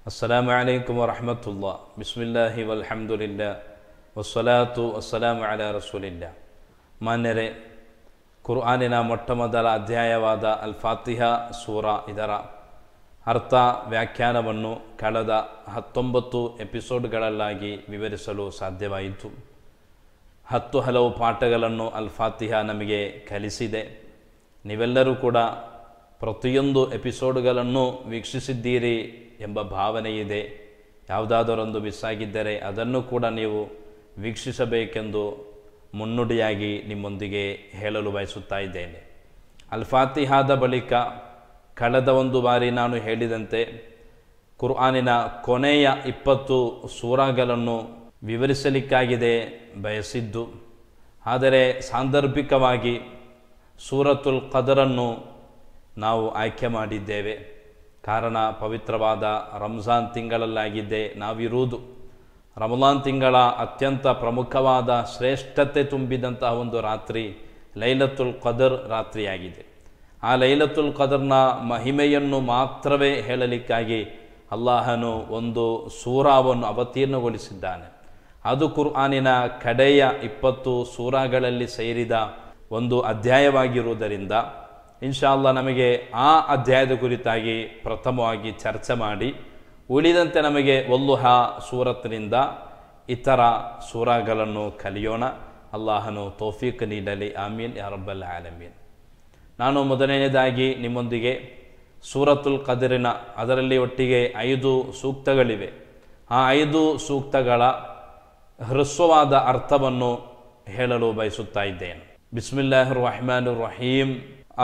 السلام عليكم ورحمة الله بسم الله والحمد لله والصلاة والسلام على رسول الله ಮಾನ್ಯರೇ ಕುರ್ಆಾನಿನ ಮೊಟ್ಟಮೊದಲ ಅಧ್ಯಾಯವಾದ ಅಲ್ ಫಾತಿಹಾ ಸೂರ ಇದರ ಅರ್ಥ ವ್ಯಾಖ್ಯಾನವನ್ನು ಕಳೆದ ಹತ್ತೊಂಬತ್ತು ಎಪಿಸೋಡ್ಗಳಲ್ಲಾಗಿ ವಿವರಿಸಲು ಸಾಧ್ಯವಾಯಿತು ಹತ್ತು ಹಲವು ಪಾಠಗಳನ್ನು ಅಲ್ ಫಾತಿಹಾ ನಮಗೆ ಕಲಿಸಿದೆ ನೀವೆಲ್ಲರೂ ಕೂಡ ಪ್ರತಿಯೊಂದು ಎಪಿಸೋಡ್ಗಳನ್ನು ವೀಕ್ಷಿಸಿದ್ದೀರಿ ಎಂಬ ಭಾವನೆ ಇದೆ ಯಾವುದಾದರೊಂದು ಮಿಸ್ ಆಗಿದ್ದರೆ ಅದನ್ನು ಕೂಡ ನೀವು ವೀಕ್ಷಿಸಬೇಕೆಂದು ಮುನ್ನುಡಿಯಾಗಿ ನಿಮ್ಮೊಂದಿಗೆ ಹೇಳಲು ಬಯಸುತ್ತಾ ಇದ್ದೇನೆ ಅಲ್ಫಾತಿಹಾದ ಬಳಿಕ ಕಳೆದ ಒಂದು ಬಾರಿ ನಾನು ಹೇಳಿದಂತೆ ಕುರ್ಆಾನಿನ ಕೊನೆಯ ಇಪ್ಪತ್ತು ಸೂರಾಗಳನ್ನು ವಿವರಿಸಲಿಕ್ಕಾಗಿದೆ ಬಯಸಿದ್ದು ಆದರೆ ಸಾಂದರ್ಭಿಕವಾಗಿ ಸೂರತುಲ್ ಕದರನ್ನು ನಾವು ಆಯ್ಕೆ ಮಾಡಿದ್ದೇವೆ ಕಾರಣ ಪವಿತ್ರವಾದ ರಂಜಾನ್ ತಿಂಗಳಲ್ಲಾಗಿದೆ ನಾವಿರುವುದು ರಮಲಾನ್ ತಿಂಗಳ ಅತ್ಯಂತ ಪ್ರಮುಖವಾದ ಶ್ರೇಷ್ಠತೆ ತುಂಬಿದಂತಹ ಒಂದು ರಾತ್ರಿ ಲೈಲತುಲ್ ಕದರ್ ರಾತ್ರಿಯಾಗಿದೆ ಆ ಲೈಲತುಲ್ ಕದರ್ನ ಮಹಿಮೆಯನ್ನು ಮಾತ್ರವೇ ಹೇಳಲಿಕ್ಕಾಗಿ ಅಲ್ಲಾಹನು ಒಂದು ಸೂರಾವನ್ನು ಅವತೀರ್ಣಗೊಳಿಸಿದ್ದಾನೆ ಅದು ಕುರ್ಆನಿನ ಕಡೆಯ ಇಪ್ಪತ್ತು ಸೂರಾಗಳಲ್ಲಿ ಸೇರಿದ ಒಂದು ಅಧ್ಯಾಯವಾಗಿರುವುದರಿಂದ ಇನ್ಶಾಲ್ಲ ನಮಗೆ ಆ ಅಧ್ಯಾಯದ ಕುರಿತಾಗಿ ಪ್ರಥಮವಾಗಿ ಚರ್ಚೆ ಮಾಡಿ ಉಳಿದಂತೆ ನಮಗೆ ಒಲ್ಲುಹ ಸೂರತ್ನಿಂದ ಇತರ ಸೂರಾಗಳನ್ನು ಕಲಿಯೋಣ ಅಲ್ಲಾಹನು ತೋಫೀಕ್ ನೀಡಲಿ ಆಮೀನ್ ಯಾರಬ್ಬಲ್ ಆಲಮೀನ್ ನಾನು ಮೊದಲನೆಯದಾಗಿ ನಿಮ್ಮೊಂದಿಗೆ ಸೂರತುಲ್ ಕದರಿನ ಅದರಲ್ಲಿ ಒಟ್ಟಿಗೆ ಐದು ಸೂಕ್ತಗಳಿವೆ ಆ ಐದು ಸೂಕ್ತಗಳ ಹೃಸ್ವವಾದ ಅರ್ಥವನ್ನು ಹೇಳಲು ಬಯಸುತ್ತಾ ಇದ್ದೇನೆ ಬಿಸ್ಮಿಲ್ಲಾಹ್ ರಹಮಾನ್ ರಹೀಮ್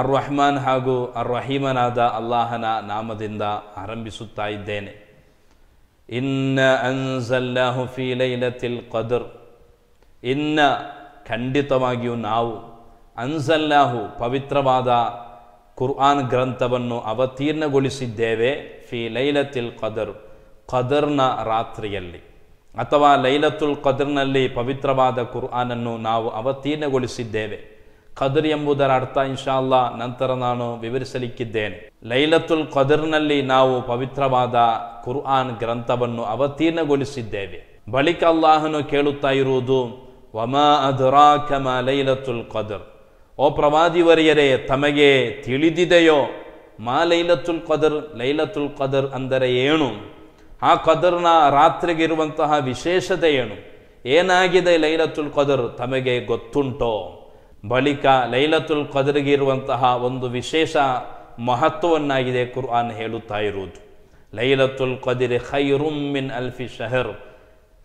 ಅರ್ ರಹಮಾನ್ ಹಾಗೂ ಅರ್ ರಹೀಮನಾದ ಅಲ್ಲಾಹನ ನಾಮದಿಂದ ಆರಂಭಿಸುತ್ತಾ ಇದ್ದೇನೆ ಇನ್ನ ಅನ್ಸಲ್ಲಾಹು ಫೀ ಲೈಲತಿಲ್ ಕದರ್ ಇನ್ನ ಖಂಡಿತವಾಗಿಯೂ ನಾವು ಅನ್ಸಲ್ಲಾಹು ಪವಿತ್ರವಾದ ಕುರ್ಆನ್ ಗ್ರಂಥವನ್ನು ಅವತೀರ್ಣಗೊಳಿಸಿದ್ದೇವೆ ಫಿ ಲೈಲತಿಲ್ ಕದರ್ ಕದರ್ನ ರಾತ್ರಿಯಲ್ಲಿ ಅಥವಾ ಲೈಲತುಲ್ ಕದರ್ನಲ್ಲಿ ಪವಿತ್ರವಾದ ಕುರ್ಆನನ್ನು ನಾವು ಅವತೀರ್ಣಗೊಳಿಸಿದ್ದೇವೆ ಖದರ್ ಎಂಬುದರ ಅರ್ಥ ಇನ್ಶಾಲ್ಲ ನಂತರ ನಾನು ವಿವರಿಸಲಿಕ್ಕಿದ್ದೇನೆ ಲೈಲತುಲ್ ಖದರ್ನಲ್ಲಿ ನಾವು ಪವಿತ್ರವಾದ ಕುರ್ಆನ್ ಗ್ರಂಥವನ್ನು ಅವತೀರ್ಣಗೊಳಿಸಿದ್ದೇವೆ ಬಳಿಕ ಅಲ್ಲಾಹನು ಕೇಳುತ್ತಾ ಇರುವುದು ವಮಾ ಅಧುರಾ ಕಮ ಲೈಲತುಲ್ ಖದರ್ ಓ ವರಿಯರೇ ತಮಗೆ ತಿಳಿದಿದೆಯೋ ಮಾ ಲೈಲತುಲ್ ಖದರ್ ಲೈಲತುಲ್ ಖದರ್ ಅಂದರೆ ಏನು ಆ ಖದರ್ನ ರಾತ್ರಿಗಿರುವಂತಹ ವಿಶೇಷತೆ ಏನು ಏನಾಗಿದೆ ಲೈಲತುಲ್ ಖದರ್ ತಮಗೆ ಗೊತ್ತುಂಟೋ ಬಳಿಕ ಲೈಲತುಲ್ ಕದರಿಗಿರುವಂತಹ ಒಂದು ವಿಶೇಷ ಮಹತ್ವವನ್ನಾಗಿದೆ ಕುರ್ಆನ್ ಹೇಳುತ್ತಾ ಇರುವುದು ಲೈಲತುಲ್ ಕದಿರ್ ಖೈರುಮ್ ಮಿನ್ ಅಲ್ಫಿ ಶಹರ್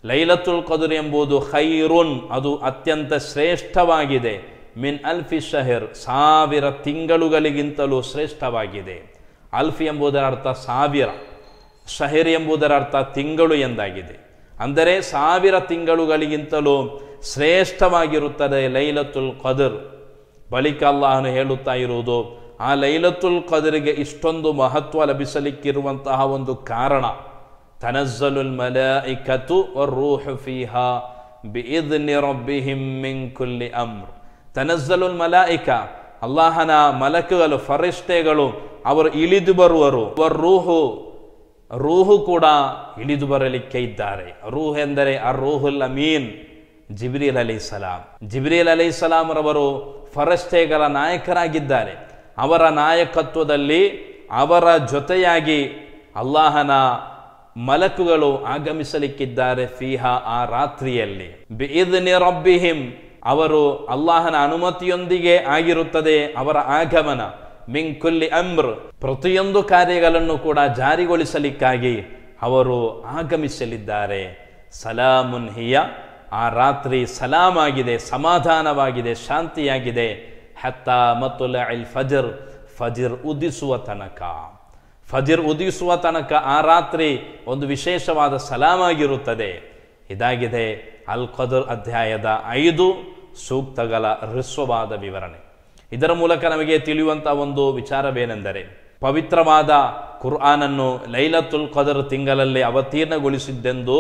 ಲೈಲತುಲ್ ಕದುರ್ ಎಂಬುದು ಖೈರುನ್ ಅದು ಅತ್ಯಂತ ಶ್ರೇಷ್ಠವಾಗಿದೆ ಮಿನ್ ಅಲ್ಫಿ ಶಹರ್ ಸಾವಿರ ತಿಂಗಳುಗಳಿಗಿಂತಲೂ ಶ್ರೇಷ್ಠವಾಗಿದೆ ಅಲ್ಫಿ ಎಂಬುದರ ಅರ್ಥ ಸಾವಿರ ಶಹರ್ ಎಂಬುದರ ಅರ್ಥ ತಿಂಗಳು ಎಂದಾಗಿದೆ ಅಂದರೆ ಸಾವಿರ ತಿಂಗಳುಗಳಿಗಿಂತಲೂ ಶ್ರೇಷ್ಠವಾಗಿರುತ್ತದೆ ಲೈಲತುಲ್ ಕದರ್ ಬಳಿಕ ಅಲ್ಲಾಹನು ಹೇಳುತ್ತಾ ಇರುವುದು ಆ ಲೈಲತುಲ್ ಕದರಿಗೆ ಇಷ್ಟೊಂದು ಮಹತ್ವ ಲಭಿಸಲಿಕ್ಕಿರುವಂತಹ ಒಂದು ಕಾರಣ ತನಜ್ಜಲುಲ್ ಮಲ ರೂಹು ಫೀಹಾ ಬಿಇದ್ನಿ ರಬ್ಬಿಹಿಂ ಮಿನ್ ಕುಲ್ಲಿ ಅಮ್ರ್ ತನಜ್ಜಲುಲ್ ಇಕ ಅಲ್ಲಾಹನ ಮಲಕುಗಳು ಫರಿಷ್ಟೆಗಳು ಅವರು ಇಳಿದು ಬರುವರು ರೂಹು ರೂಹು ಕೂಡ ಇಳಿದು ಬರಲಿಕ್ಕೆ ಇದ್ದಾರೆ ರೂಹ್ ಎಂದರೆ ಆ ರೂಹುಲ್ ಅಮೀನ್ ಜಿಬ್ರಿಲ್ ಅಲಿ ಸಲಾಂ ಜಿಬ್ರಿಲ್ ಅಲಿ ರವರು ಫರಷ್ಟೇಗಳ ನಾಯಕರಾಗಿದ್ದಾರೆ ಅವರ ನಾಯಕತ್ವದಲ್ಲಿ ಅವರ ಜೊತೆಯಾಗಿ ಅಲ್ಲಾಹನ ಮಲಕುಗಳು ಆಗಮಿಸಲಿಕ್ಕಿದ್ದಾರೆ ಫಿಹಾ ಆ ರಾತ್ರಿಯಲ್ಲಿ ರಬ್ಬಿಹಿಂ ಅವರು ಅಲ್ಲಾಹನ ಅನುಮತಿಯೊಂದಿಗೆ ಆಗಿರುತ್ತದೆ ಅವರ ಆಗಮನ ಮಿಂಕುಲ್ಲಿ ಅಮ್ರ್ ಪ್ರತಿಯೊಂದು ಕಾರ್ಯಗಳನ್ನು ಕೂಡ ಜಾರಿಗೊಳಿಸಲಿಕ್ಕಾಗಿ ಅವರು ಆಗಮಿಸಲಿದ್ದಾರೆ ಸಲಾಮುನ್ ಹಿಯಾ ಆ ರಾತ್ರಿ ಸಲಾಮಾಗಿದೆ ಸಮಾಧಾನವಾಗಿದೆ ಶಾಂತಿಯಾಗಿದೆ ಹೆತ್ತ ಮತ್ತು ಅಲ್ ಫಜರ್ ಫಜಿರ್ ಉದಿಸುವ ತನಕ ಫಜಿರ್ ಉದಿಸುವ ತನಕ ಆ ರಾತ್ರಿ ಒಂದು ವಿಶೇಷವಾದ ಸಲಾಮಾಗಿರುತ್ತದೆ ಇದಾಗಿದೆ ಅಲ್ ಖದುರ್ ಅಧ್ಯಾಯದ ಐದು ಸೂಕ್ತಗಳ ಹೃಸ್ವವಾದ ವಿವರಣೆ ಇದರ ಮೂಲಕ ನಮಗೆ ತಿಳಿಯುವಂಥ ಒಂದು ವಿಚಾರವೇನೆಂದರೆ ಪವಿತ್ರವಾದ ಕುರ್ಆನನ್ನು ಲೈಲತುಲ್ ಖದರ್ ತಿಂಗಳಲ್ಲಿ ಅವತೀರ್ಣಗೊಳಿಸಿದ್ದೆಂದು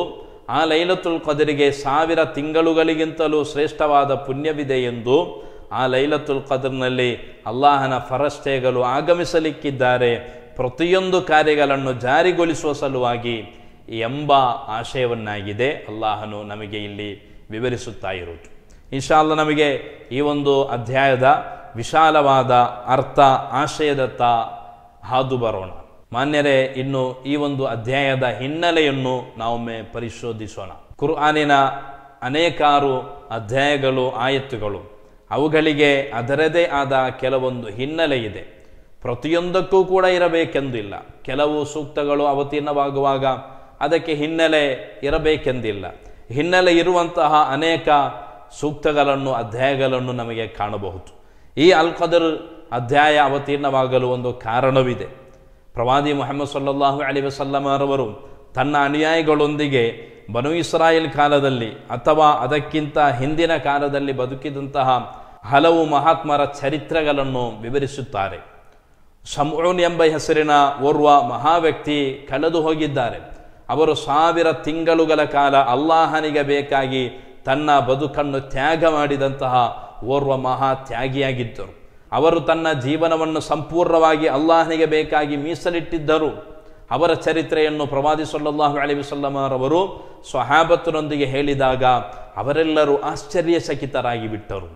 ಆ ಲೈಲತುಲ್ ಕದರಿಗೆ ಸಾವಿರ ತಿಂಗಳುಗಳಿಗಿಂತಲೂ ಶ್ರೇಷ್ಠವಾದ ಪುಣ್ಯವಿದೆ ಎಂದು ಆ ಲೈಲತುಲ್ ಕದರ್ನಲ್ಲಿ ಅಲ್ಲಾಹನ ಫರಸ್ಟೇಗಳು ಆಗಮಿಸಲಿಕ್ಕಿದ್ದಾರೆ ಪ್ರತಿಯೊಂದು ಕಾರ್ಯಗಳನ್ನು ಜಾರಿಗೊಳಿಸುವ ಸಲುವಾಗಿ ಎಂಬ ಆಶಯವನ್ನಾಗಿದೆ ಅಲ್ಲಾಹನು ನಮಗೆ ಇಲ್ಲಿ ವಿವರಿಸುತ್ತಾ ಇರುವುದು ಇನ್ಶಾಲ್ಲ ನಮಗೆ ಈ ಒಂದು ಅಧ್ಯಾಯದ ವಿಶಾಲವಾದ ಅರ್ಥ ಆಶಯದತ್ತ ಹಾದು ಬರೋಣ ಮಾನ್ಯರೇ ಇನ್ನು ಈ ಒಂದು ಅಧ್ಯಾಯದ ಹಿನ್ನೆಲೆಯನ್ನು ನಾವೊಮ್ಮೆ ಪರಿಶೋಧಿಸೋಣ ಕುರ್ಆನಿನ ಅನೇಕಾರು ಅಧ್ಯಾಯಗಳು ಆಯತ್ತುಗಳು ಅವುಗಳಿಗೆ ಅದರದೇ ಆದ ಕೆಲವೊಂದು ಹಿನ್ನೆಲೆ ಇದೆ ಪ್ರತಿಯೊಂದಕ್ಕೂ ಕೂಡ ಇರಬೇಕೆಂದಿಲ್ಲ ಕೆಲವು ಸೂಕ್ತಗಳು ಅವತೀರ್ಣವಾಗುವಾಗ ಅದಕ್ಕೆ ಹಿನ್ನೆಲೆ ಇರಬೇಕೆಂದಿಲ್ಲ ಹಿನ್ನೆಲೆ ಇರುವಂತಹ ಅನೇಕ ಸೂಕ್ತಗಳನ್ನು ಅಧ್ಯಾಯಗಳನ್ನು ನಮಗೆ ಕಾಣಬಹುದು ಈ ಅಲ್ಕದರ್ ಅಧ್ಯಾಯ ಅವತೀರ್ಣವಾಗಲು ಒಂದು ಕಾರಣವಿದೆ ಪ್ರವಾದಿ ಮೊಹಮ್ಮದ್ ಸಲ್ಲಾಹು ಅಲಿ ವಸಲ್ಲಮರವರು ತನ್ನ ಅನುಯಾಯಿಗಳೊಂದಿಗೆ ಬನು ಇಸ್ರಾಯೇಲ್ ಕಾಲದಲ್ಲಿ ಅಥವಾ ಅದಕ್ಕಿಂತ ಹಿಂದಿನ ಕಾಲದಲ್ಲಿ ಬದುಕಿದಂತಹ ಹಲವು ಮಹಾತ್ಮರ ಚರಿತ್ರೆಗಳನ್ನು ವಿವರಿಸುತ್ತಾರೆ ಸಮೂನ್ ಎಂಬ ಹೆಸರಿನ ಓರ್ವ ಮಹಾವ್ಯಕ್ತಿ ಕಳೆದು ಹೋಗಿದ್ದಾರೆ ಅವರು ಸಾವಿರ ತಿಂಗಳುಗಳ ಕಾಲ ಅಲ್ಲಾಹನಿಗೆ ಬೇಕಾಗಿ ತನ್ನ ಬದುಕನ್ನು ತ್ಯಾಗ ಮಾಡಿದಂತಹ ಓರ್ವ ಮಹಾ ತ್ಯಾಗಿಯಾಗಿದ್ದರು ಅವರು ತನ್ನ ಜೀವನವನ್ನು ಸಂಪೂರ್ಣವಾಗಿ ಅಲ್ಲಾಹನಿಗೆ ಬೇಕಾಗಿ ಮೀಸಲಿಟ್ಟಿದ್ದರು ಅವರ ಚರಿತ್ರೆಯನ್ನು ಪ್ರವಾದಿ ಸೊಲ್ಲಾಹು ಅಲಿ ವಸಲ್ಲಮರವರು ಹೇಳಿದಾಗ ಅವರೆಲ್ಲರೂ ಆಶ್ಚರ್ಯಚಕಿತರಾಗಿ ಬಿಟ್ಟರು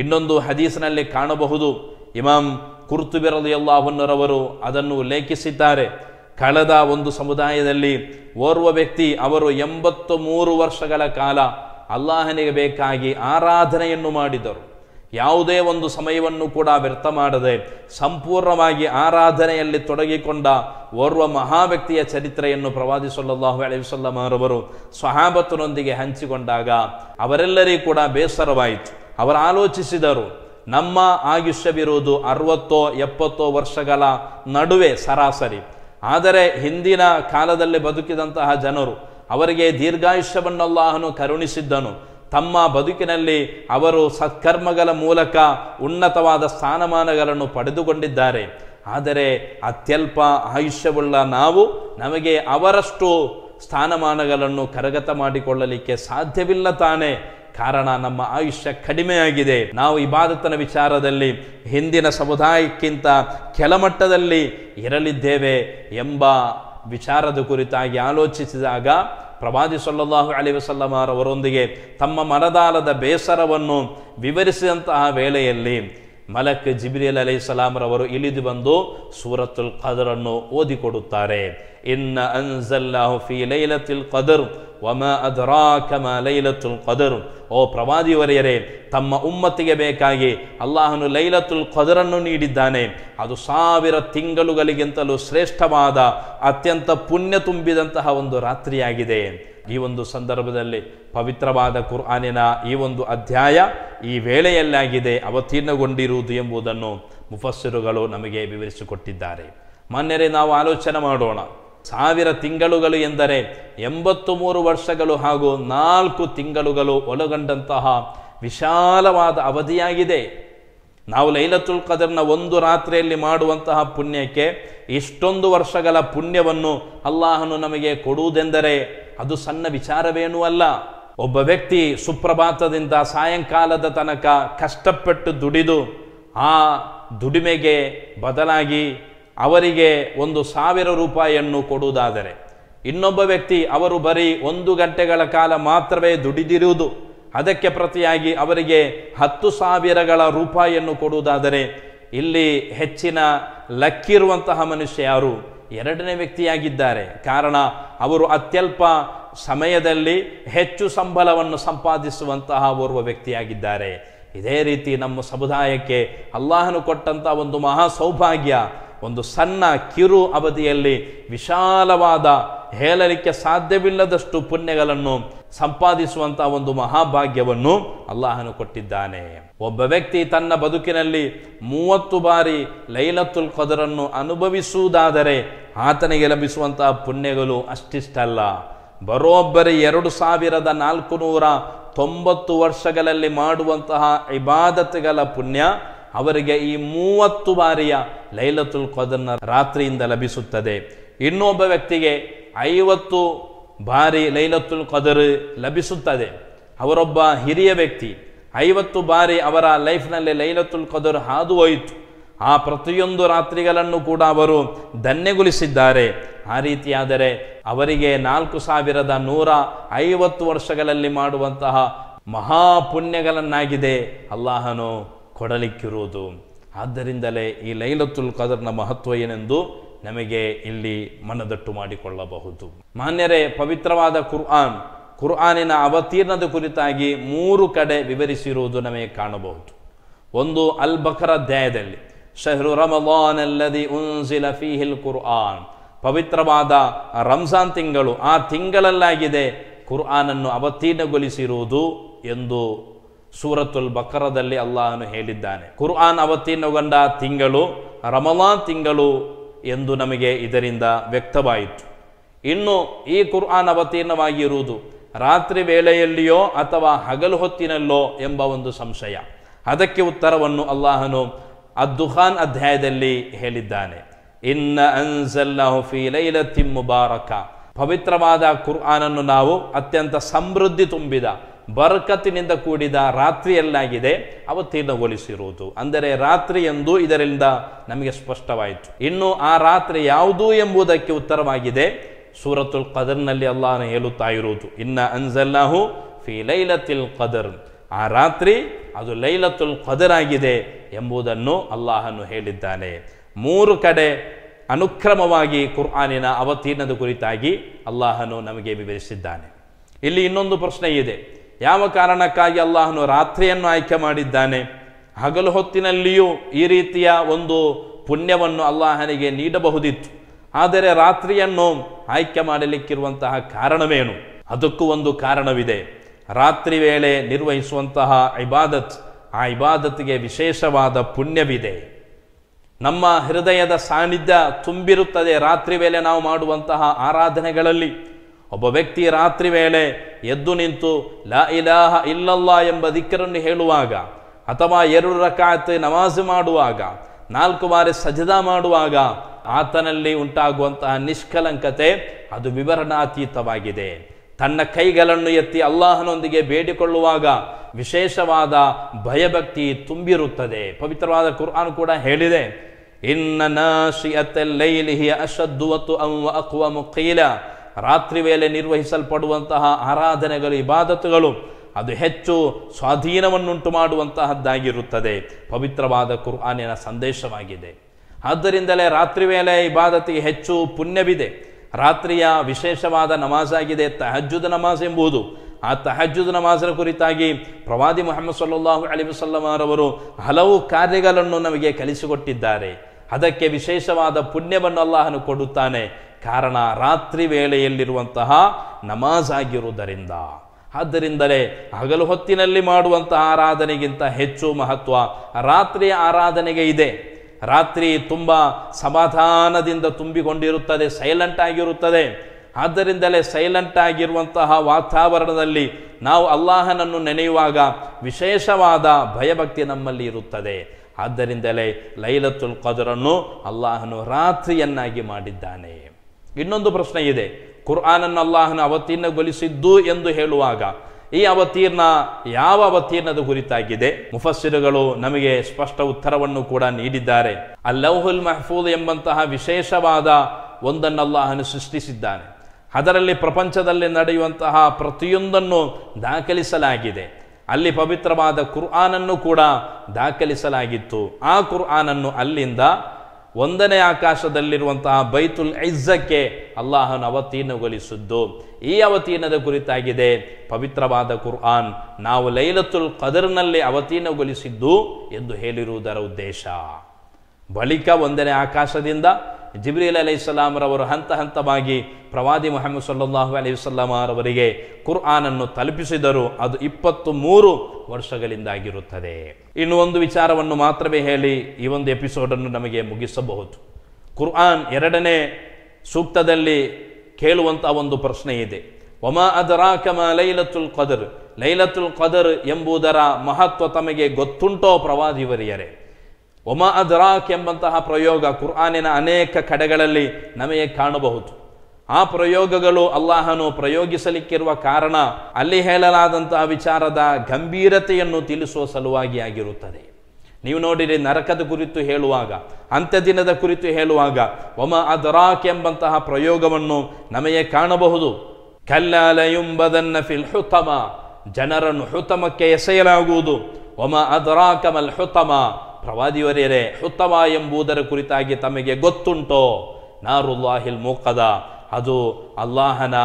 ಇನ್ನೊಂದು ಹದೀಸ್ನಲ್ಲಿ ಕಾಣಬಹುದು ಇಮಾಮ್ ಕುರ್ತುಬಿರದಿಯಲ್ಲಾಹುನ್ನರವರು ಅದನ್ನು ಉಲ್ಲೇಖಿಸಿದ್ದಾರೆ ಕಳೆದ ಒಂದು ಸಮುದಾಯದಲ್ಲಿ ಓರ್ವ ವ್ಯಕ್ತಿ ಅವರು ಎಂಬತ್ತು ಮೂರು ವರ್ಷಗಳ ಕಾಲ ಅಲ್ಲಾಹನಿಗೆ ಬೇಕಾಗಿ ಆರಾಧನೆಯನ್ನು ಮಾಡಿದರು ಯಾವುದೇ ಒಂದು ಸಮಯವನ್ನು ಕೂಡ ವ್ಯರ್ಥ ಮಾಡದೆ ಸಂಪೂರ್ಣವಾಗಿ ಆರಾಧನೆಯಲ್ಲಿ ತೊಡಗಿಕೊಂಡ ಓರ್ವ ಮಹಾವ್ಯಕ್ತಿಯ ಚರಿತ್ರೆಯನ್ನು ಪ್ರವಾದಿ ಸೊಲ್ಲಾಹು ಅಳಿಸಲ್ಲಮಾರವರು ಹಂಚಿಕೊಂಡಾಗ ಅವರೆಲ್ಲರಿಗೂ ಕೂಡ ಬೇಸರವಾಯಿತು ಅವರು ಆಲೋಚಿಸಿದರು ನಮ್ಮ ಆಯುಷ್ಯವಿರುವುದು ಅರವತ್ತೋ ಎಪ್ಪತ್ತೋ ವರ್ಷಗಳ ನಡುವೆ ಸರಾಸರಿ ಆದರೆ ಹಿಂದಿನ ಕಾಲದಲ್ಲಿ ಬದುಕಿದಂತಹ ಜನರು ಅವರಿಗೆ ದೀರ್ಘಾಯುಷ್ಯವನ್ನಲ್ಲಾಹನು ಕರುಣಿಸಿದ್ದನು ತಮ್ಮ ಬದುಕಿನಲ್ಲಿ ಅವರು ಸತ್ಕರ್ಮಗಳ ಮೂಲಕ ಉನ್ನತವಾದ ಸ್ಥಾನಮಾನಗಳನ್ನು ಪಡೆದುಕೊಂಡಿದ್ದಾರೆ ಆದರೆ ಅತ್ಯಲ್ಪ ಆಯುಷ್ಯವುಳ್ಳ ನಾವು ನಮಗೆ ಅವರಷ್ಟು ಸ್ಥಾನಮಾನಗಳನ್ನು ಕರಗತ ಮಾಡಿಕೊಳ್ಳಲಿಕ್ಕೆ ಸಾಧ್ಯವಿಲ್ಲ ತಾನೆ ಕಾರಣ ನಮ್ಮ ಆಯುಷ್ಯ ಕಡಿಮೆಯಾಗಿದೆ ನಾವು ಇಬಾದತನ ವಿಚಾರದಲ್ಲಿ ಹಿಂದಿನ ಸಮುದಾಯಕ್ಕಿಂತ ಕೆಳಮಟ್ಟದಲ್ಲಿ ಇರಲಿದ್ದೇವೆ ಎಂಬ ವಿಚಾರದ ಕುರಿತಾಗಿ ಆಲೋಚಿಸಿದಾಗ ಪ್ರವಾದಿ ಸೊಲ್ಲಲ್ಲಾಹು ಅಲಿ ವಸಲ್ಲಮರವರೊಂದಿಗೆ ತಮ್ಮ ಮನದಾಲದ ಬೇಸರವನ್ನು ವಿವರಿಸಿದಂತಹ ವೇಳೆಯಲ್ಲಿ ಮಲಕ್ ಜಿಬ್ರಿಯಲ್ ಅಲೈ ಸಲಾಮ್ರವರು ಇಳಿದು ಬಂದು ಸೂರತ್ತುಲ್ ಖದರನ್ನು ಓದಿಕೊಡುತ್ತಾರೆ ಇನ್ನ ಅನ್ಸಲ್ಲಾಹುಫಿ ಲೈಲತುಲ್ ಲೈಲತಿಲ್ ಕದರ್ ವಮ ಅಧರಾಕಮ ಲೈಲತುಲ್ ಕದರ್ ಓ ಪ್ರವಾದಿವರೆಯರೇ ತಮ್ಮ ಉಮ್ಮತ್ತಿಗೆ ಬೇಕಾಗಿ ಅಲ್ಲಾಹನು ಲೈಲತುಲ್ ಕದರನ್ನು ನೀಡಿದ್ದಾನೆ ಅದು ಸಾವಿರ ತಿಂಗಳುಗಳಿಗಿಂತಲೂ ಶ್ರೇಷ್ಠವಾದ ಅತ್ಯಂತ ಪುಣ್ಯ ತುಂಬಿದಂತಹ ಒಂದು ರಾತ್ರಿಯಾಗಿದೆ ಈ ಒಂದು ಸಂದರ್ಭದಲ್ಲಿ ಪವಿತ್ರವಾದ ಕುರ್ಆನಿನ ಈ ಒಂದು ಅಧ್ಯಾಯ ಈ ವೇಳೆಯಲ್ಲಾಗಿದೆ ಅವತೀರ್ಣಗೊಂಡಿರುವುದು ಎಂಬುದನ್ನು ಮುಫಸ್ಸಿರುಗಳು ನಮಗೆ ವಿವರಿಸಿಕೊಟ್ಟಿದ್ದಾರೆ ಮಾನ್ಯರೇ ನಾವು ಆಲೋಚನೆ ಮಾಡೋಣ ಸಾವಿರ ತಿಂಗಳುಗಳು ಎಂದರೆ ಎಂಬತ್ತು ಮೂರು ವರ್ಷಗಳು ಹಾಗೂ ನಾಲ್ಕು ತಿಂಗಳುಗಳು ಒಳಗೊಂಡಂತಹ ವಿಶಾಲವಾದ ಅವಧಿಯಾಗಿದೆ ನಾವು ಲೈಲತುಲ್ ಕದರ್ನ ಒಂದು ರಾತ್ರಿಯಲ್ಲಿ ಮಾಡುವಂತಹ ಪುಣ್ಯಕ್ಕೆ ಇಷ್ಟೊಂದು ವರ್ಷಗಳ ಪುಣ್ಯವನ್ನು ಅಲ್ಲಾಹನು ನಮಗೆ ಕೊಡುವುದೆಂದರೆ ಅದು ಸಣ್ಣ ವಿಚಾರವೇನೂ ಅಲ್ಲ ಒಬ್ಬ ವ್ಯಕ್ತಿ ಸುಪ್ರಭಾತದಿಂದ ಸಾಯಂಕಾಲದ ತನಕ ಕಷ್ಟಪಟ್ಟು ದುಡಿದು ಆ ದುಡಿಮೆಗೆ ಬದಲಾಗಿ ಅವರಿಗೆ ಒಂದು ಸಾವಿರ ರೂಪಾಯಿಯನ್ನು ಕೊಡುವುದಾದರೆ ಇನ್ನೊಬ್ಬ ವ್ಯಕ್ತಿ ಅವರು ಬರೀ ಒಂದು ಗಂಟೆಗಳ ಕಾಲ ಮಾತ್ರವೇ ದುಡಿದಿರುವುದು ಅದಕ್ಕೆ ಪ್ರತಿಯಾಗಿ ಅವರಿಗೆ ಹತ್ತು ಸಾವಿರಗಳ ರೂಪಾಯಿಯನ್ನು ಕೊಡುವುದಾದರೆ ಇಲ್ಲಿ ಹೆಚ್ಚಿನ ಲಕ್ಕಿರುವಂತಹ ಮನುಷ್ಯ ಯಾರು ಎರಡನೇ ವ್ಯಕ್ತಿಯಾಗಿದ್ದಾರೆ ಕಾರಣ ಅವರು ಅತ್ಯಲ್ಪ ಸಮಯದಲ್ಲಿ ಹೆಚ್ಚು ಸಂಬಳವನ್ನು ಸಂಪಾದಿಸುವಂತಹ ಓರ್ವ ವ್ಯಕ್ತಿಯಾಗಿದ್ದಾರೆ ಇದೇ ರೀತಿ ನಮ್ಮ ಸಮುದಾಯಕ್ಕೆ ಅಲ್ಲಾಹನು ಕೊಟ್ಟಂತಹ ಒಂದು ಮಹಾ ಸೌಭಾಗ್ಯ ಒಂದು ಸಣ್ಣ ಕಿರು ಅವಧಿಯಲ್ಲಿ ವಿಶಾಲವಾದ ಹೇಳಲಿಕ್ಕೆ ಸಾಧ್ಯವಿಲ್ಲದಷ್ಟು ಪುಣ್ಯಗಳನ್ನು ಸಂಪಾದಿಸುವಂಥ ಒಂದು ಮಹಾಭಾಗ್ಯವನ್ನು ಅಲ್ಲಾಹನು ಕೊಟ್ಟಿದ್ದಾನೆ ಒಬ್ಬ ವ್ಯಕ್ತಿ ತನ್ನ ಬದುಕಿನಲ್ಲಿ ಮೂವತ್ತು ಬಾರಿ ಲೈಲತ್ತುಲ್ ಕದರನ್ನು ಅನುಭವಿಸುವುದಾದರೆ ಆತನಿಗೆ ಲಭಿಸುವಂತಹ ಪುಣ್ಯಗಳು ಅಷ್ಟಿಷ್ಟಲ್ಲ ಬರೋಬ್ಬರಿ ಎರಡು ಸಾವಿರದ ನಾಲ್ಕು ನೂರ ತೊಂಬತ್ತು ವರ್ಷಗಳಲ್ಲಿ ಮಾಡುವಂತಹ ಇಬಾದತ್ಗಳ ಪುಣ್ಯ ಅವರಿಗೆ ಈ ಮೂವತ್ತು ಬಾರಿಯ ಲೈಲತುಲ್ ಕದರ್ನ ರಾತ್ರಿಯಿಂದ ಲಭಿಸುತ್ತದೆ ಇನ್ನೊಬ್ಬ ವ್ಯಕ್ತಿಗೆ ಐವತ್ತು ಬಾರಿ ಲೈಲತ್ತುಲ್ ಕದರ್ ಲಭಿಸುತ್ತದೆ ಅವರೊಬ್ಬ ಹಿರಿಯ ವ್ಯಕ್ತಿ ಐವತ್ತು ಬಾರಿ ಅವರ ಲೈಫ್ನಲ್ಲಿ ಲೈಲತ್ತುಲ್ ಕದರ್ ಹಾದು ಹೋಯಿತು ಆ ಪ್ರತಿಯೊಂದು ರಾತ್ರಿಗಳನ್ನು ಕೂಡ ಅವರು ಧನ್ಯಗೊಳಿಸಿದ್ದಾರೆ ಆ ರೀತಿಯಾದರೆ ಅವರಿಗೆ ನಾಲ್ಕು ಸಾವಿರದ ನೂರ ಐವತ್ತು ವರ್ಷಗಳಲ್ಲಿ ಮಾಡುವಂತಹ ಮಹಾಪುಣ್ಯಗಳನ್ನಾಗಿದೆ ಅಲ್ಲಾಹನು ಕೊಡಲಿಕ್ಕಿರುವುದು ಆದ್ದರಿಂದಲೇ ಈ ಲೈಲತ್ತುಲ್ ಕದರ್ನ ಮಹತ್ವ ಏನೆಂದು ನಮಗೆ ಇಲ್ಲಿ ಮನದಟ್ಟು ಮಾಡಿಕೊಳ್ಳಬಹುದು ಮಾನ್ಯರೇ ಪವಿತ್ರವಾದ ಕುರ್ಆನ್ ಕುರ್ಆನಿನ ಅವತೀರ್ಣದ ಕುರಿತಾಗಿ ಮೂರು ಕಡೆ ವಿವರಿಸಿರುವುದು ನಮಗೆ ಕಾಣಬಹುದು ಒಂದು ಅಲ್ ಬಕ್ರ ಅಧ್ಯಾಯದಲ್ಲಿ ಶಹರು ಅಲ್ಲದಿ ಉನ್ಸಿಲ ಫೀಹಿಲ್ ಕುರ್ಆನ್ ಪವಿತ್ರವಾದ ರಂಜಾನ್ ತಿಂಗಳು ಆ ತಿಂಗಳಲ್ಲಾಗಿದೆ ಕುರ್ಆನನ್ನು ಅವತೀರ್ಣಗೊಳಿಸಿರುವುದು ಎಂದು ಸೂರತುಲ್ ಬಕರದಲ್ಲಿ ಅಲ್ಲಾಹನು ಹೇಳಿದ್ದಾನೆ ಕುರ್ಆನ್ ಅವತೀರ್ಣಗೊಂಡ ತಿಂಗಳು ರಮಲಾನ್ ತಿಂಗಳು ಎಂದು ನಮಗೆ ಇದರಿಂದ ವ್ಯಕ್ತವಾಯಿತು ಇನ್ನು ಈ ಕುರ್ಆನ್ ಅವತೀರ್ಣವಾಗಿರುವುದು ರಾತ್ರಿ ವೇಳೆಯಲ್ಲಿಯೋ ಅಥವಾ ಹಗಲು ಹೊತ್ತಿನಲ್ಲೋ ಎಂಬ ಒಂದು ಸಂಶಯ ಅದಕ್ಕೆ ಉತ್ತರವನ್ನು ಅಲ್ಲಾಹನು ಅದ್ದುಹಾನ್ ಅಧ್ಯಾಯದಲ್ಲಿ ಹೇಳಿದ್ದಾನೆ ಇನ್ನ ಲೈಲತಿ ಮುಬಾರಕ ಪವಿತ್ರವಾದ ಕುರ್ಆನನ್ನು ನಾವು ಅತ್ಯಂತ ಸಮೃದ್ಧಿ ತುಂಬಿದ ಬರಕತ್ತಿನಿಂದ ಕೂಡಿದ ರಾತ್ರಿಯಲ್ಲಾಗಿದೆ ಅವತ್ತಿನ ಹೋಲಿಸಿರುವುದು ಅಂದರೆ ಎಂದು ಇದರಿಂದ ನಮಗೆ ಸ್ಪಷ್ಟವಾಯಿತು ಇನ್ನು ಆ ರಾತ್ರಿ ಯಾವುದು ಎಂಬುದಕ್ಕೆ ಉತ್ತರವಾಗಿದೆ ಸೂರತುಲ್ ಕದರ್ನಲ್ಲಿ ಅಲ್ಲಾಹನು ಹೇಳುತ್ತಾ ಇರುವುದು ಇನ್ನ ಅನ್ಸಲ್ಲಾಹು ಫಿ ಲೈಲತುಲ್ ಕದರ್ ಆ ರಾತ್ರಿ ಅದು ಲೈಲತುಲ್ ಕದರ್ ಆಗಿದೆ ಎಂಬುದನ್ನು ಅಲ್ಲಾಹನು ಹೇಳಿದ್ದಾನೆ ಮೂರು ಕಡೆ ಅನುಕ್ರಮವಾಗಿ ಕುರ್ಆಾನಿನ ಅವತೀರ್ಣದ ಕುರಿತಾಗಿ ಅಲ್ಲಾಹನು ನಮಗೆ ವಿವರಿಸಿದ್ದಾನೆ ಇಲ್ಲಿ ಇನ್ನೊಂದು ಪ್ರಶ್ನೆ ಇದೆ ಯಾವ ಕಾರಣಕ್ಕಾಗಿ ಅಲ್ಲಾಹನು ರಾತ್ರಿಯನ್ನು ಆಯ್ಕೆ ಮಾಡಿದ್ದಾನೆ ಹಗಲು ಹೊತ್ತಿನಲ್ಲಿಯೂ ಈ ರೀತಿಯ ಒಂದು ಪುಣ್ಯವನ್ನು ಅಲ್ಲಾಹನಿಗೆ ನೀಡಬಹುದಿತ್ತು ಆದರೆ ರಾತ್ರಿಯನ್ನು ಆಯ್ಕೆ ಮಾಡಲಿಕ್ಕಿರುವಂತಹ ಕಾರಣವೇನು ಅದಕ್ಕೂ ಒಂದು ಕಾರಣವಿದೆ ರಾತ್ರಿ ವೇಳೆ ನಿರ್ವಹಿಸುವಂತಹ ಇಬಾದತ್ ಆ ಇಬಾದತ್ಗೆ ವಿಶೇಷವಾದ ಪುಣ್ಯವಿದೆ ನಮ್ಮ ಹೃದಯದ ಸಾನ್ನಿಧ್ಯ ತುಂಬಿರುತ್ತದೆ ರಾತ್ರಿ ವೇಳೆ ನಾವು ಮಾಡುವಂತಹ ಆರಾಧನೆಗಳಲ್ಲಿ ಒಬ್ಬ ವ್ಯಕ್ತಿ ರಾತ್ರಿ ವೇಳೆ ಎದ್ದು ನಿಂತು ಲ ಇಲಾಹ ಇಲ್ಲಲ್ಲ ಎಂಬ ದಿಕ್ಕರನ್ನು ಹೇಳುವಾಗ ಅಥವಾ ಎರಡು ರಕಾತ್ ನಮಾಜ್ ಮಾಡುವಾಗ ನಾಲ್ಕು ಬಾರಿ ಸಜದಾ ಮಾಡುವಾಗ ಆತನಲ್ಲಿ ಉಂಟಾಗುವಂತಹ ನಿಷ್ಕಲಂಕತೆ ಅದು ವಿವರಣಾತೀತವಾಗಿದೆ ತನ್ನ ಕೈಗಳನ್ನು ಎತ್ತಿ ಅಲ್ಲಾಹನೊಂದಿಗೆ ಬೇಡಿಕೊಳ್ಳುವಾಗ ವಿಶೇಷವಾದ ಭಯಭಕ್ತಿ ತುಂಬಿರುತ್ತದೆ ಪವಿತ್ರವಾದ ಕುರ್ಆನ್ ಕೂಡ ಹೇಳಿದೆ ಇನ್ನ ರಾತ್ರಿ ವೇಳೆ ನಿರ್ವಹಿಸಲ್ಪಡುವಂತಹ ಆರಾಧನೆಗಳು ಇಬಾದತ್ತುಗಳು ಅದು ಹೆಚ್ಚು ಸ್ವಾಧೀನವನ್ನುಂಟು ಮಾಡುವಂತಹದ್ದಾಗಿರುತ್ತದೆ ಪವಿತ್ರವಾದ ಕುರ್ಆನಿನ ಸಂದೇಶವಾಗಿದೆ ಆದ್ದರಿಂದಲೇ ರಾತ್ರಿ ವೇಳೆ ಇಬಾದತಿಗೆ ಹೆಚ್ಚು ಪುಣ್ಯವಿದೆ ರಾತ್ರಿಯ ವಿಶೇಷವಾದ ನಮಾಜ್ ಆಗಿದೆ ತಹಜ್ಜುದ್ ನಮಾಜ್ ಎಂಬುದು ಆ ತಹಜ್ಜುದ್ ನಮಾಜರ ಕುರಿತಾಗಿ ಪ್ರವಾದಿ ಮೊಹಮ್ಮದ್ ಸಲ್ಲಾಹು ಅಲಿ ವಸಲ್ಲಮರವರು ಹಲವು ಕಾರ್ಯಗಳನ್ನು ನಮಗೆ ಕಲಿಸಿಕೊಟ್ಟಿದ್ದಾರೆ ಅದಕ್ಕೆ ವಿಶೇಷವಾದ ಪುಣ್ಯವನ್ನು ಅಲ್ಲಾಹನು ಕೊಡುತ್ತಾನೆ ಕಾರಣ ರಾತ್ರಿ ವೇಳೆಯಲ್ಲಿರುವಂತಹ ನಮಾಜ್ ಆಗಿರುವುದರಿಂದ ಆದ್ದರಿಂದಲೇ ಹಗಲು ಹೊತ್ತಿನಲ್ಲಿ ಮಾಡುವಂತಹ ಆರಾಧನೆಗಿಂತ ಹೆಚ್ಚು ಮಹತ್ವ ರಾತ್ರಿಯ ಆರಾಧನೆಗೆ ಇದೆ ರಾತ್ರಿ ತುಂಬ ಸಮಾಧಾನದಿಂದ ತುಂಬಿಕೊಂಡಿರುತ್ತದೆ ಸೈಲೆಂಟ್ ಆಗಿರುತ್ತದೆ ಆದ್ದರಿಂದಲೇ ಸೈಲೆಂಟ್ ಆಗಿರುವಂತಹ ವಾತಾವರಣದಲ್ಲಿ ನಾವು ಅಲ್ಲಾಹನನ್ನು ನೆನೆಯುವಾಗ ವಿಶೇಷವಾದ ಭಯಭಕ್ತಿ ನಮ್ಮಲ್ಲಿ ಇರುತ್ತದೆ ಆದ್ದರಿಂದಲೇ ಲೈಲತುಲ್ ಕದರನ್ನು ಅಲ್ಲಾಹನು ರಾತ್ರಿಯನ್ನಾಗಿ ಮಾಡಿದ್ದಾನೆ ಇನ್ನೊಂದು ಪ್ರಶ್ನೆ ಇದೆ ಕುರ್ಆನನ್ನು ಅಲ್ಲಾಹನ ಅವತೀರ್ಣಗೊಳಿಸಿದ್ದು ಎಂದು ಹೇಳುವಾಗ ಈ ಅವತೀರ್ಣ ಯಾವ ಅವತೀರ್ಣದ ಕುರಿತಾಗಿದೆ ಮುಫಸ್ಸಿರುಗಳು ನಮಗೆ ಸ್ಪಷ್ಟ ಉತ್ತರವನ್ನು ಕೂಡ ನೀಡಿದ್ದಾರೆ ಅಲ್ಲೌಹುಲ್ ಮೆಹಫೂದ್ ಎಂಬಂತಹ ವಿಶೇಷವಾದ ಒಂದನ್ನಲ್ಲಾಹನು ಸೃಷ್ಟಿಸಿದ್ದಾನೆ ಅದರಲ್ಲಿ ಪ್ರಪಂಚದಲ್ಲಿ ನಡೆಯುವಂತಹ ಪ್ರತಿಯೊಂದನ್ನು ದಾಖಲಿಸಲಾಗಿದೆ ಅಲ್ಲಿ ಪವಿತ್ರವಾದ ಕುರ್ಆನನ್ನು ಕೂಡ ದಾಖಲಿಸಲಾಗಿತ್ತು ಆ ಕುರ್ಆನನ್ನು ಅಲ್ಲಿಂದ ಒಂದನೇ ಆಕಾಶದಲ್ಲಿರುವಂತಹ ಬೈತುಲ್ ಇಜ್ಜಕ್ಕೆ ಅಲ್ಲಾಹನ ಅವತೀರ್ಣಗೊಳಿಸಿದ್ದು ಈ ಅವತೀರ್ಣದ ಕುರಿತಾಗಿದೆ ಪವಿತ್ರವಾದ ಕುರ್ಆನ್ ನಾವು ಲೈಲತುಲ್ ಕದರ್ನಲ್ಲಿ ಅವತೀರ್ಣಗೊಳಿಸಿದ್ದು ಎಂದು ಹೇಳಿರುವುದರ ಉದ್ದೇಶ ಬಳಿಕ ಒಂದನೇ ಆಕಾಶದಿಂದ ಜಿಬ್ರೀಲ್ ಅಲೈ ರವರು ಹಂತ ಹಂತವಾಗಿ ಪ್ರವಾದಿ ಮೊಹಮ್ಮದ್ ಸಲ್ಲಾಹು ಅಲೈ ಕುರ್ಆನ್ ಕುರ್ಆನನ್ನು ತಲುಪಿಸಿದರು ಅದು ಇಪ್ಪತ್ತು ಮೂರು ವರ್ಷಗಳಿಂದಾಗಿರುತ್ತದೆ ಇನ್ನು ಒಂದು ವಿಚಾರವನ್ನು ಮಾತ್ರವೇ ಹೇಳಿ ಈ ಒಂದು ಎಪಿಸೋಡನ್ನು ನಮಗೆ ಮುಗಿಸಬಹುದು ಕುರ್ಆನ್ ಎರಡನೇ ಸೂಕ್ತದಲ್ಲಿ ಕೇಳುವಂತಹ ಒಂದು ಪ್ರಶ್ನೆ ಇದೆ ಒಮಾ ಅದರಾ ಕಮ ಲೈಲತುಲ್ ಕದರ್ ಲೈಲತುಲ್ ಕದರ್ ಎಂಬುದರ ಮಹತ್ವ ತಮಗೆ ಗೊತ್ತುಂಟೋ ಪ್ರವಾದಿವರಿಯರೇ ಒಮ ಅದ್ರಾಕ್ ಎಂಬಂತಹ ಪ್ರಯೋಗ ಕುರ್ಆಾನಿನ ಅನೇಕ ಕಡೆಗಳಲ್ಲಿ ನಮಗೆ ಕಾಣಬಹುದು ಆ ಪ್ರಯೋಗಗಳು ಅಲ್ಲಾಹನು ಪ್ರಯೋಗಿಸಲಿಕ್ಕಿರುವ ಕಾರಣ ಅಲ್ಲಿ ಹೇಳಲಾದಂತಹ ವಿಚಾರದ ಗಂಭೀರತೆಯನ್ನು ತಿಳಿಸುವ ಸಲುವಾಗಿ ಆಗಿರುತ್ತದೆ ನೀವು ನೋಡಿರಿ ನರಕದ ಕುರಿತು ಹೇಳುವಾಗ ಅಂತ್ಯ ದಿನದ ಕುರಿತು ಹೇಳುವಾಗ ಒಮ ಅದ್ರಾಕ್ ಎಂಬಂತಹ ಪ್ರಯೋಗವನ್ನು ನಮಗೆ ಕಾಣಬಹುದು ಕಲ್ಲಯುಂಬದನ್ನ ಫಿಲ್ ಹುತಮ ಜನರನ್ನು ಹುತಮಕ್ಕೆ ಎಸೆಯಲಾಗುವುದು ಒಮ ಅದ್ರಾಕಮಲ್ ಹುತಮ ಪ್ರವಾದಿಯವರೇ ಉತ್ತಮ ಎಂಬುದರ ಕುರಿತಾಗಿ ತಮಗೆ ಗೊತ್ತುಂಟೋ ನಾರುಲ್ಲಾಹಿಲ್ ಮೂಕದ ಅದು ಅಲ್ಲಾಹನ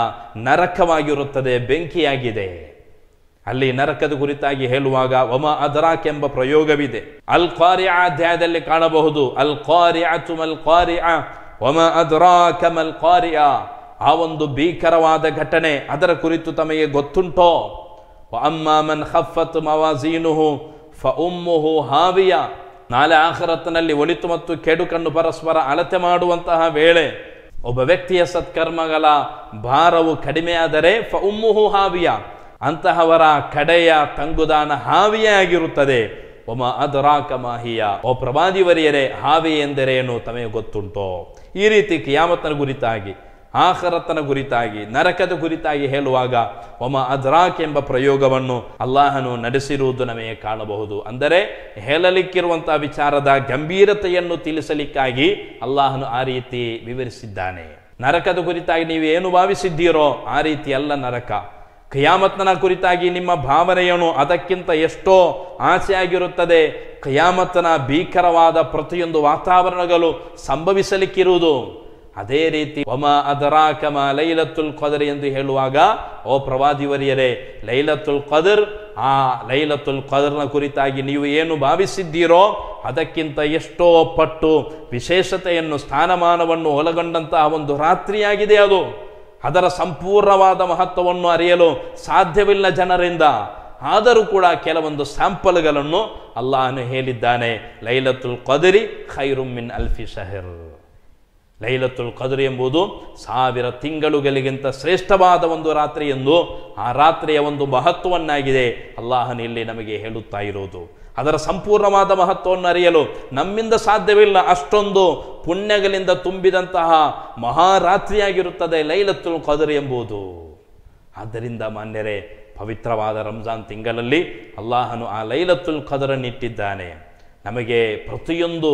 ನರಕವಾಗಿರುತ್ತದೆ ಬೆಂಕಿಯಾಗಿದೆ ಅಲ್ಲಿ ನರಕದ ಕುರಿತಾಗಿ ಹೇಳುವಾಗ ಒಮ ಅದರಾಕ್ ಎಂಬ ಪ್ರಯೋಗವಿದೆ ಅಲ್ ಕ್ವಾರಿಯ ಅಧ್ಯಾಯದಲ್ಲಿ ಕಾಣಬಹುದು ಅಲ್ ಕ್ವಾರಿಯ ಅಲ್ ಕ್ವಾರಿಯ ಒಮ ಅದರಾಕ್ ಮಲ್ ಖಾರಿ ಆ ಒಂದು ಭೀಕರವಾದ ಘಟನೆ ಅದರ ಕುರಿತು ತಮಗೆ ಗೊತ್ತುಂಟೋ ಅಮ್ಮ ಮನ್ ಹಫತ್ ಮವಾಜೀನು ಫ ಉಮ್ಮುಹು ಹಾವಿಯ ನಾಳೆ ಆಖರತ್ತಿನಲ್ಲಿ ಒಳಿತು ಮತ್ತು ಕೆಡು ಕಣ್ಣು ಪರಸ್ಪರ ಅಳತೆ ಮಾಡುವಂತಹ ವೇಳೆ ಒಬ್ಬ ವ್ಯಕ್ತಿಯ ಸತ್ಕರ್ಮಗಳ ಭಾರವು ಕಡಿಮೆಯಾದರೆ ಉಮ್ಮುಹು ಹಾವಿಯ ಅಂತಹವರ ಕಡೆಯ ತಂಗುದಾನ ಹಾವಿಯೇ ಆಗಿರುತ್ತದೆ ಒಮ ಮಾಹಿಯ ಓ ವರಿಯರೇ ಹಾವಿ ಎಂದರೇನು ತಮಗೆ ಗೊತ್ತುಂಟೋ ಈ ರೀತಿ ಕಿಯಾಮತ್ತನ ಗುರಿತಾಗಿ ಆಹರತನ ಗುರಿತಾಗಿ ನರಕದ ಗುರಿತಾಗಿ ಹೇಳುವಾಗ ಒಮ ಅದ್ರಾಕ್ ಎಂಬ ಪ್ರಯೋಗವನ್ನು ಅಲ್ಲಾಹನು ನಡೆಸಿರುವುದು ನಮಗೆ ಕಾಣಬಹುದು ಅಂದರೆ ಹೇಳಲಿಕ್ಕಿರುವಂತಹ ವಿಚಾರದ ಗಂಭೀರತೆಯನ್ನು ತಿಳಿಸಲಿಕ್ಕಾಗಿ ಅಲ್ಲಾಹನು ಆ ರೀತಿ ವಿವರಿಸಿದ್ದಾನೆ ನರಕದ ಕುರಿತಾಗಿ ನೀವು ಏನು ಭಾವಿಸಿದ್ದೀರೋ ಆ ರೀತಿ ಅಲ್ಲ ನರಕ ಕಯಾಮತ್ನ ಕುರಿತಾಗಿ ನಿಮ್ಮ ಭಾವನೆಯನ್ನು ಅದಕ್ಕಿಂತ ಎಷ್ಟೋ ಆಸೆಯಾಗಿರುತ್ತದೆ ಕಯಾಮತ್ನ ಭೀಕರವಾದ ಪ್ರತಿಯೊಂದು ವಾತಾವರಣಗಳು ಸಂಭವಿಸಲಿಕ್ಕಿರುವುದು ಅದೇ ರೀತಿ ಒಮ ಅದರಾ ಕಮ ಲೈಲತ್ತುಲ್ ಕದರಿ ಎಂದು ಹೇಳುವಾಗ ಓ ಪ್ರವಾದಿವರಿಯರೇ ಲೈಲತ್ತುಲ್ ಕದರ್ ಆ ಲೈಲತ್ತುಲ್ ಕದರ್ನ ಕುರಿತಾಗಿ ನೀವು ಏನು ಭಾವಿಸಿದ್ದೀರೋ ಅದಕ್ಕಿಂತ ಎಷ್ಟೋ ಪಟ್ಟು ವಿಶೇಷತೆಯನ್ನು ಸ್ಥಾನಮಾನವನ್ನು ಒಳಗೊಂಡಂತಹ ಒಂದು ರಾತ್ರಿಯಾಗಿದೆ ಅದು ಅದರ ಸಂಪೂರ್ಣವಾದ ಮಹತ್ವವನ್ನು ಅರಿಯಲು ಸಾಧ್ಯವಿಲ್ಲ ಜನರಿಂದ ಆದರೂ ಕೂಡ ಕೆಲವೊಂದು ಸ್ಯಾಂಪಲ್ಗಳನ್ನು ಅಲ್ಲಾಹನು ಹೇಳಿದ್ದಾನೆ ಲೈಲತ್ತುಲ್ ಕದರಿ ಖೈರುಮಿನ್ ಅಲ್ಫಿ ಶಹರ್ ಲೈಲತ್ತುಲ್ ಕದ್ರಿ ಎಂಬುದು ಸಾವಿರ ತಿಂಗಳುಗಳಿಗಿಂತ ಶ್ರೇಷ್ಠವಾದ ಒಂದು ರಾತ್ರಿ ಎಂದು ಆ ರಾತ್ರಿಯ ಒಂದು ಮಹತ್ವವನ್ನಾಗಿದೆ ಅಲ್ಲಾಹನ ಇಲ್ಲಿ ನಮಗೆ ಹೇಳುತ್ತಾ ಇರುವುದು ಅದರ ಸಂಪೂರ್ಣವಾದ ಮಹತ್ವವನ್ನು ಅರಿಯಲು ನಮ್ಮಿಂದ ಸಾಧ್ಯವಿಲ್ಲ ಅಷ್ಟೊಂದು ಪುಣ್ಯಗಳಿಂದ ತುಂಬಿದಂತಹ ಮಹಾರಾತ್ರಿಯಾಗಿರುತ್ತದೆ ಲೈಲತ್ತುಲ್ ಕದ್ರಿ ಎಂಬುದು ಆದ್ದರಿಂದ ಮಾನ್ಯರೇ ಪವಿತ್ರವಾದ ರಂಜಾನ್ ತಿಂಗಳಲ್ಲಿ ಅಲ್ಲಾಹನು ಆ ಲೈಲತ್ತುಲ್ ಕದರನ್ನಿಟ್ಟಿದ್ದಾನೆ ನಮಗೆ ಪ್ರತಿಯೊಂದು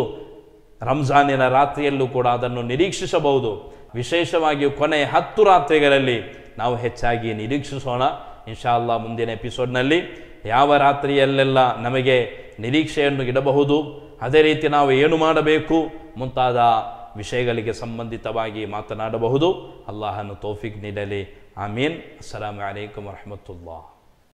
ರಂಜಾನಿನ ರಾತ್ರಿಯಲ್ಲೂ ಕೂಡ ಅದನ್ನು ನಿರೀಕ್ಷಿಸಬಹುದು ವಿಶೇಷವಾಗಿ ಕೊನೆ ಹತ್ತು ರಾತ್ರಿಗಳಲ್ಲಿ ನಾವು ಹೆಚ್ಚಾಗಿ ನಿರೀಕ್ಷಿಸೋಣ ಇನ್ಶಾಲ್ಲಾ ಮುಂದಿನ ಎಪಿಸೋಡ್ನಲ್ಲಿ ಯಾವ ರಾತ್ರಿಯಲ್ಲೆಲ್ಲ ನಮಗೆ ನಿರೀಕ್ಷೆಯನ್ನು ಇಡಬಹುದು ಅದೇ ರೀತಿ ನಾವು ಏನು ಮಾಡಬೇಕು ಮುಂತಾದ ವಿಷಯಗಳಿಗೆ ಸಂಬಂಧಿತವಾಗಿ ಮಾತನಾಡಬಹುದು ಅಲ್ಲಾಹನ್ನು ತೋಫಿಕ್ ನೀಡಲಿ ಆಮೀನ್ ಅಸ್ಸಲಾಮು ಅಲೈಕುಮ್ ವರಹಮತುಲ್ಲಾ